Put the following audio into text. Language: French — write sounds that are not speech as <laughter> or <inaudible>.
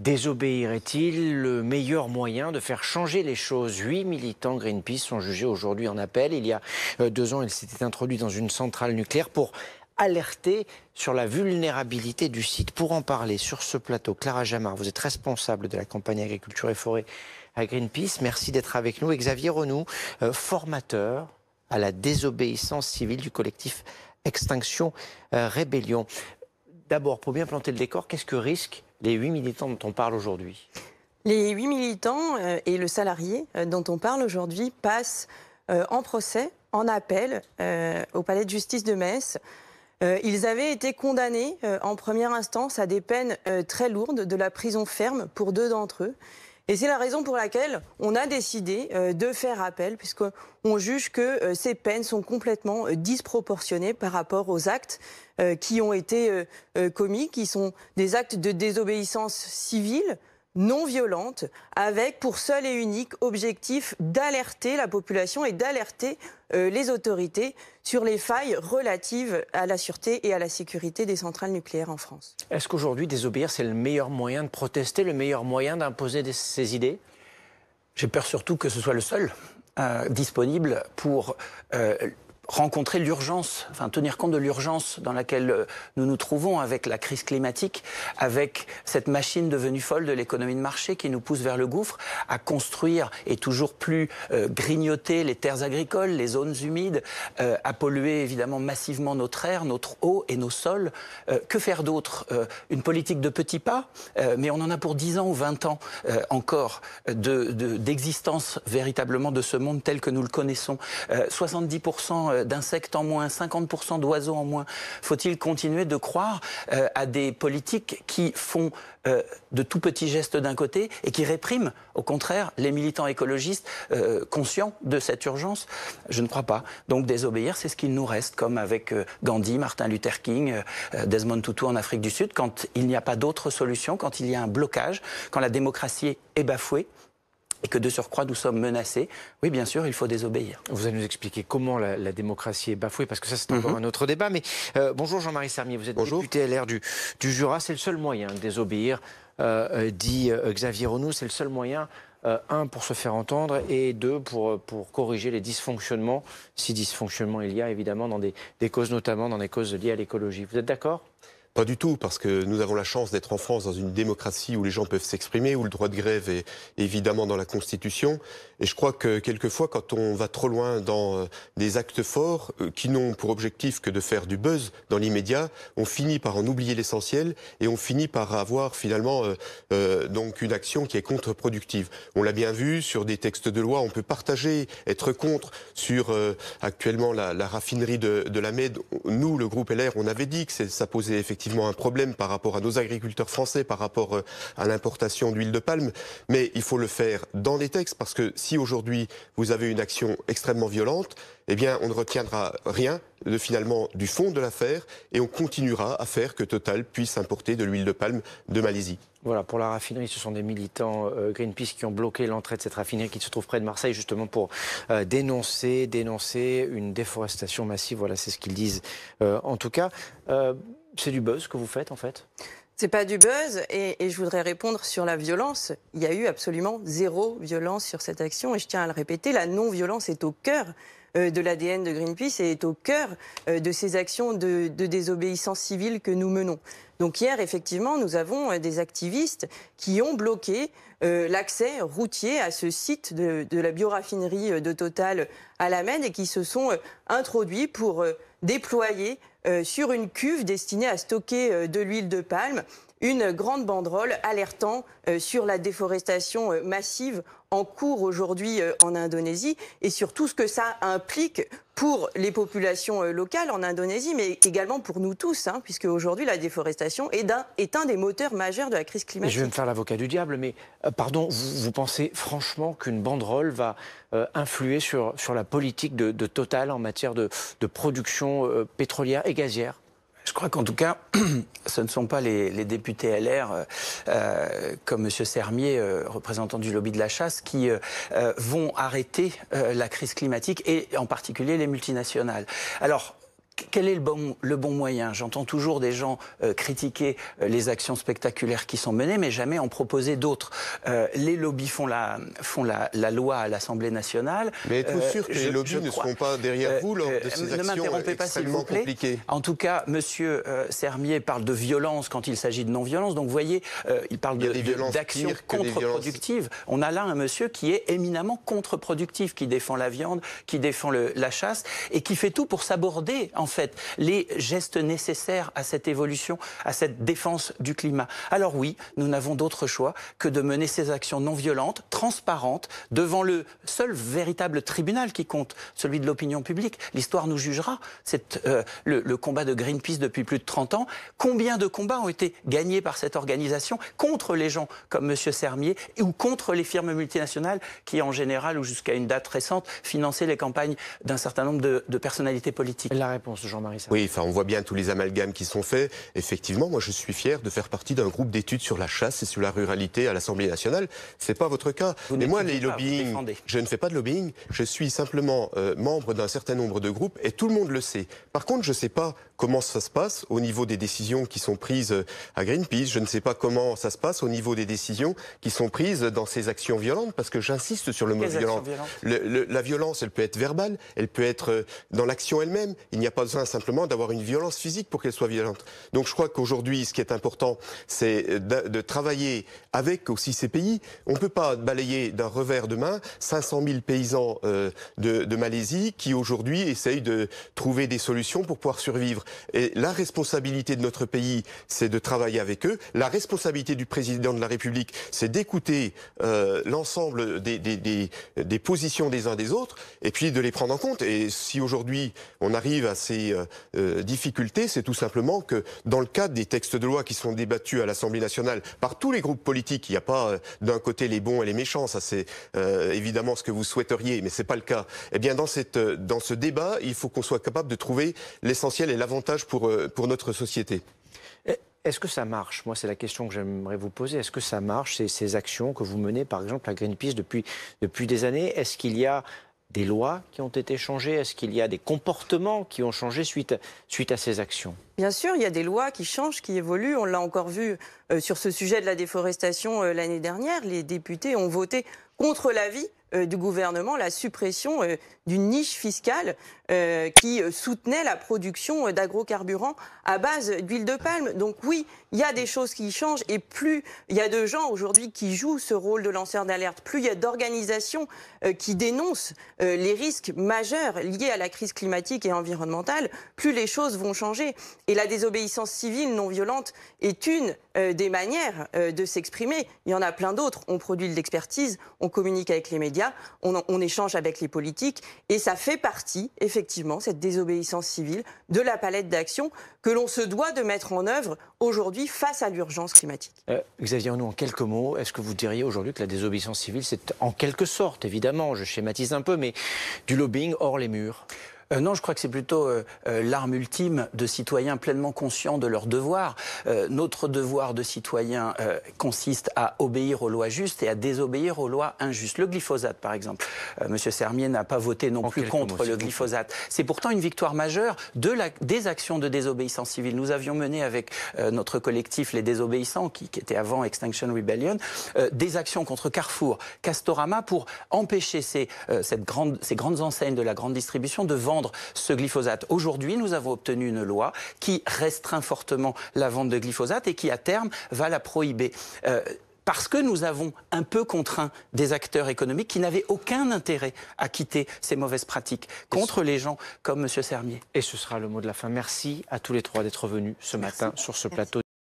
Désobéirait-il Le meilleur moyen de faire changer les choses Huit militants Greenpeace sont jugés aujourd'hui en appel. Il y a euh, deux ans, ils s'étaient introduits dans une centrale nucléaire pour alerter sur la vulnérabilité du site. Pour en parler sur ce plateau, Clara Jamar, vous êtes responsable de la compagnie agriculture et forêt à Greenpeace. Merci d'être avec nous. Xavier Renou, euh, formateur à la désobéissance civile du collectif Extinction euh, Rébellion d'abord, pour bien planter le décor, qu'est-ce que risquent les huit militants dont on parle aujourd'hui Les huit militants euh, et le salarié euh, dont on parle aujourd'hui passent euh, en procès, en appel, au palais de justice de Metz. ils avaient été condamnés en première instance à des peines très lourdes, de la prison ferme pour deux d'entre eux. Et c'est la raison pour laquelle on a décidé euh, de faire appel, puisqu'on juge que euh, ces peines sont complètement euh, disproportionnées par rapport aux actes qui ont été commis, qui sont des actes de désobéissance civile non violente, avec pour seul et unique objectif d'alerter la population et d'alerter euh, les autorités sur les failles relatives à la sûreté et à la sécurité des centrales nucléaires en France. Est-ce qu'aujourd'hui, désobéir, c'est le meilleur moyen de protester, le meilleur moyen d'imposer ses idées J'ai peur surtout que ce soit le seul. Euh, disponible pour euh, rencontrer l'urgence, enfin tenir compte de l'urgence dans laquelle euh, nous nous trouvons avec la crise climatique, avec cette machine devenue folle de l'économie de marché qui nous pousse vers le gouffre, à construire et toujours plus euh, grignoter les terres agricoles, les zones humides, euh, à polluer évidemment massivement notre air, notre eau et nos sols. que faire d'autre Une politique de petits pas, mais on en a pour 10 ans ou 20 ans encore d'existence de, d'existence véritablement de ce monde tel que nous le connaissons. 70% euh, d'insectes en moins, 50% d'oiseaux en moins Faut-il continuer de croire euh, à des politiques qui font euh, de tout petits gestes d'un côté et qui répriment, au contraire, les militants écologistes conscients de cette urgence Je ne crois pas. Donc désobéir, c'est ce qu'il nous reste, comme avec Gandhi, Martin Luther King, Desmond Tutu en Afrique du Sud, quand il n'y a pas d'autre solution, quand il y a un blocage, quand la démocratie est bafouée, et que de surcroît nous sommes menacés, oui bien sûr, il faut désobéir. Vous allez nous expliquer comment la, démocratie est bafouée, parce que ça c'est encore mhm. un autre débat. Mais euh, bonjour Jean-Marie Sarmier, vous êtes bonjour. député LR du, du Jura, c'est le seul moyen de désobéir, euh, euh, dit Xavier Renaud, c'est le seul moyen un, pour se faire entendre, et deux, pour, pour corriger les dysfonctionnements, si dysfonctionnements il y a évidemment, dans des, des causes, notamment dans des causes liées à l'écologie. Vous êtes d'accord pas du tout, parce que nous avons la chance d'être en France dans une démocratie où les gens peuvent s'exprimer, où le droit de grève est évidemment dans la Constitution. Et je crois que quelquefois, quand on va trop loin dans euh, des actes forts euh, qui n'ont pour objectif que de faire du buzz dans l'immédiat, on finit par en oublier l'essentiel et on finit par avoir finalement euh, donc une action qui est contre-productive. On l'a bien vu sur des textes de loi, on peut partager, être contre sur actuellement la, raffinerie de, de, la Med. Nous, le groupe LR, on avait dit que ça posait effectivement un problème par rapport à nos agriculteurs français, par rapport euh, à l'importation d'huile de palme, mais il faut le faire dans les textes parce que si aujourd'hui vous avez une action extrêmement violente, eh bien on ne retiendra rien de, finalement du fond de l'affaire et on continuera à faire que Total puisse importer de l'huile de palme de Malaisie. Voilà, pour la raffinerie, ce sont des militants euh, Greenpeace qui ont bloqué l'entrée de cette raffinerie qui se trouve près de Marseille, justement pour euh, dénoncer, dénoncer une déforestation massive. Voilà, c'est ce qu'ils disent en tout cas c'est du buzz que vous faites en fait c'est pas du buzz et, je voudrais répondre sur la violence. Il y a eu absolument zéro violence sur cette action et je tiens à le répéter, la non-violence est au cœur euh, de l'ADN de Greenpeace et est au cœur euh, de ces actions de, désobéissance civile que nous menons. Donc hier, effectivement, nous avons euh, des activistes qui ont bloqué l'accès routier à ce site de, de la bioraffinerie de Total à la Mède et qui se sont introduits pour déployé euh, sur une cuve destinée à stocker euh, de l'huile de palme une grande banderole alertant euh, sur la déforestation euh, massive en cours aujourd'hui euh, en Indonésie et sur tout ce que ça implique pour les populations locales en Indonésie, mais également pour nous tous, hein, puisque aujourd'hui la déforestation est un, des moteurs majeurs de la crise climatique. je vais me faire l'avocat du diable, mais pardon, vous, pensez franchement qu'une banderole va influer sur, la politique de, Total en matière de, production pétrolière et gazière je crois qu'en tout cas, <clears throat> ce ne sont pas les, députés LR euh, euh, comme M. Sermier, euh, représentant du lobby de la chasse, qui vont arrêter la crise climatique et en particulier les multinationales. Alors, quel est le bon, le bon moyen J'entends toujours des gens euh, critiquer euh, les actions spectaculaires qui sont menées, mais jamais en proposer d'autres. Euh, les lobbies font la, font la, loi à l'Assemblée nationale. Mais êtes-vous sûr que les lobbies ne seront pas derrière vous lors de ces ne actions m'interrompez pas, s'il vous En tout cas, Monsieur Sermier parle de violence quand il s'agit de non-violence. Donc, vous voyez, il parle d'actions contre-productives. On a là un monsieur qui est éminemment contre-productif, qui défend la viande, qui défend la chasse et qui fait tout pour s'aborder en fait, les gestes nécessaires à cette évolution, à cette défense du climat. Alors oui, nous n'avons d'autre choix que de mener ces actions non violentes, transparentes, devant le seul véritable tribunal qui compte, celui de l'opinion publique. L'histoire nous jugera. C'est euh, le, combat de Greenpeace depuis plus de 30 ans. Combien de combats ont été gagnés par cette organisation contre les gens comme M. Sermier ou contre les firmes multinationales qui, en général, ou jusqu'à une date récente, finançaient les campagnes d'un certain nombre de, de personnalités politiques Jean-Marie Oui, enfin, on voit bien tous les amalgames qui sont faits. Effectivement, moi, je suis fier de faire partie d'un groupe d'études sur la chasse et sur la ruralité à l'Assemblée nationale. C'est pas votre cas. Mais moi, les lobbying, je ne fais pas de lobbying. Je suis simplement euh, membre d'un certain nombre de groupes et tout le monde le sait. Par contre, je ne sais pas comment ça se passe au niveau des décisions qui sont prises euh, à Greenpeace. Je ne sais pas comment ça se passe au niveau des décisions qui sont prises dans ces actions violentes, parce que j'insiste sur le mot violent. la violence, elle peut être verbale, elle peut être euh, dans l'action elle-même. Il n'y a pas besoin simplement d'avoir une violence physique pour qu'elle soit violente. Donc je crois qu'aujourd'hui, ce qui est important, c'est de, travailler avec aussi ces pays. On ne peut pas balayer d'un revers de main 500 000 paysans euh, de, Malaisie qui aujourd'hui essayent de trouver des solutions pour pouvoir survivre. Et la responsabilité de notre pays, c'est de travailler avec eux. La responsabilité du président de la République, c'est d'écouter euh, l'ensemble des, des, des positions des uns des autres et puis de les prendre en compte. Et si aujourd'hui on arrive à ces euh, euh, difficultés, c'est tout simplement que dans le cadre des textes de loi qui sont débattus à l'Assemblée nationale par tous les groupes politiques, il n'y a pas euh, d'un côté les bons et les méchants, ça c'est évidemment ce que vous souhaiteriez, mais ce n'est pas le cas. Eh bien, dans, cette, dans ce débat, il faut qu'on soit capable de trouver l'essentiel et l'avantage pour, pour notre société. Eh, est-ce que ça marche Moi, c'est la question que j'aimerais vous poser. Est-ce que ça marche, ces, ces, actions que vous menez, par exemple, à Greenpeace depuis, depuis des années Est-ce qu'il y a des lois qui ont été changées Est-ce qu'il y a des comportements qui ont changé suite, suite à ces actions Bien sûr, il y a des lois qui changent, qui évoluent. On l'a encore vu euh, sur ce sujet de la déforestation euh, l'année dernière. Les députés ont voté contre l'avis euh, du gouvernement la suppression euh, d'une niche fiscale euh, qui soutenait la production d'agrocarburants à base d'huile de palme. Donc oui, il y a des choses qui changent et plus il y a de gens aujourd'hui qui jouent ce rôle de lanceur d'alerte, plus il y a d'organisations qui dénoncent les risques majeurs liés à la crise climatique et environnementale, plus les choses vont changer. Et la désobéissance civile non violente est une euh, des manières euh, de s'exprimer. Il y en a plein d'autres. On produit de l'expertise, on communique avec les médias, on, échange avec les politiques, et ça fait partie, effectivement, cette désobéissance civile, de la palette d'actions que l'on se doit de mettre en œuvre aujourd'hui face à l'urgence climatique. Euh, Xavier, nous, en quelques mots, est-ce que vous diriez aujourd'hui que la désobéissance civile, c'est en quelque sorte, évidemment, je schématise un peu, mais du lobbying hors les murs euh, non, je crois que c'est plutôt euh, euh, l'arme ultime de citoyens pleinement conscients de leurs devoirs. notre devoir de citoyen consiste à obéir aux lois justes et à désobéir aux lois injustes. Le glyphosate, par exemple. Monsieur Sermier n'a pas voté non plus contre le glyphosate. C'est pourtant une victoire majeure de la, des actions de désobéissance civile. Nous avions mené avec notre collectif Les Désobéissants, qui, qui était avant Extinction Rebellion, des actions contre Carrefour, Castorama, pour empêcher ces, cette grande, ces grandes enseignes de la grande distribution de vendre ce glyphosate. Aujourd'hui, nous avons obtenu une loi qui restreint fortement la vente de glyphosate et qui, à terme, va la prohiber. Euh, parce que nous avons un peu contraint des acteurs économiques qui n'avaient aucun intérêt à quitter ces mauvaises pratiques contre les gens comme M. Sermier. Et ce sera le mot de la fin. Merci à tous les trois d'être venus ce matin sur ce plateau.